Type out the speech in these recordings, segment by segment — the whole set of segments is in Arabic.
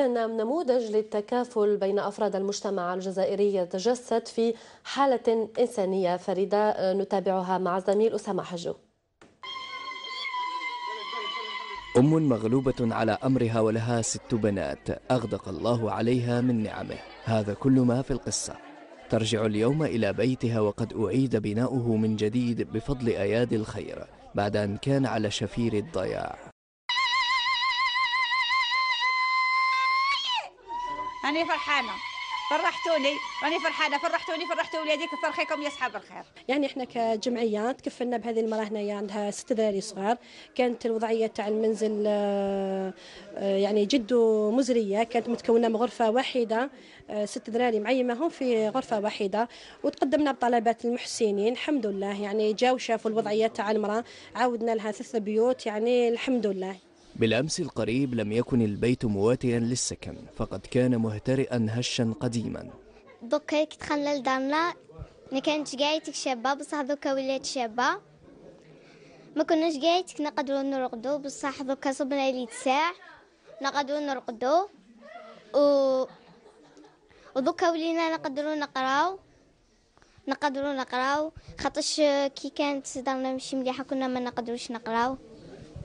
أن نموذج للتكافل بين أفراد المجتمع الجزائري يتجسد في حالة إنسانية فريدة نتابعها مع الزميل أسامة حجو أم مغلوبة على أمرها ولها ست بنات أغدق الله عليها من نعمه هذا كل ما في القصة ترجع اليوم إلى بيتها وقد أعيد بناؤه من جديد بفضل أيادي الخير بعد أن كان على شفير الضياع هاني فرحانه فرحتوني راني فرحانه فرحتوني فرحتوا ولادي كثر خيركم يا صحاب الخير يعني احنا كجمعيه تكفلنا بهذه المراه هنايا عندها ست دراري صغار كانت الوضعيه تاع المنزل آه، يعني جد مزريه كانت متكونه من غرفه واحده آه، ست دراري معيمهم في غرفه واحده وتقدمنا بطلبات المحسنين الحمد لله يعني جاو شافوا الوضعيه تاع المراه عاودنا لها ثلاث بيوت يعني الحمد لله بالأمس القريب لم يكن البيت مواتيا للسكن فقد كان مهترئا هشا قديما دوكا كي تخلى لدارنا ما كانتش قايتك شابه بصح دوكا ولات شابه ما كناش قايتك نقدروا نرقدوا بصح دوكا صبنا لي ساع نقدروا نرقدوا و ودوكا ولينا نقدروا نقراو نقدروا نقراو خاطرش كي كانت دارنا ماشي مليحه كنا ما نقدروش نقراو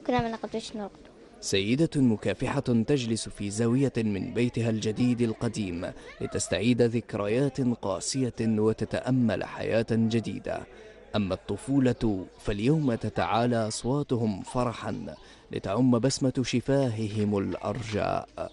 كنا ما نقدروش نرقدوا سيدة مكافحة تجلس في زاوية من بيتها الجديد القديم لتستعيد ذكريات قاسية وتتأمل حياة جديدة أما الطفولة فاليوم تتعالى أصواتهم فرحا لتعم بسمة شفاههم الأرجاء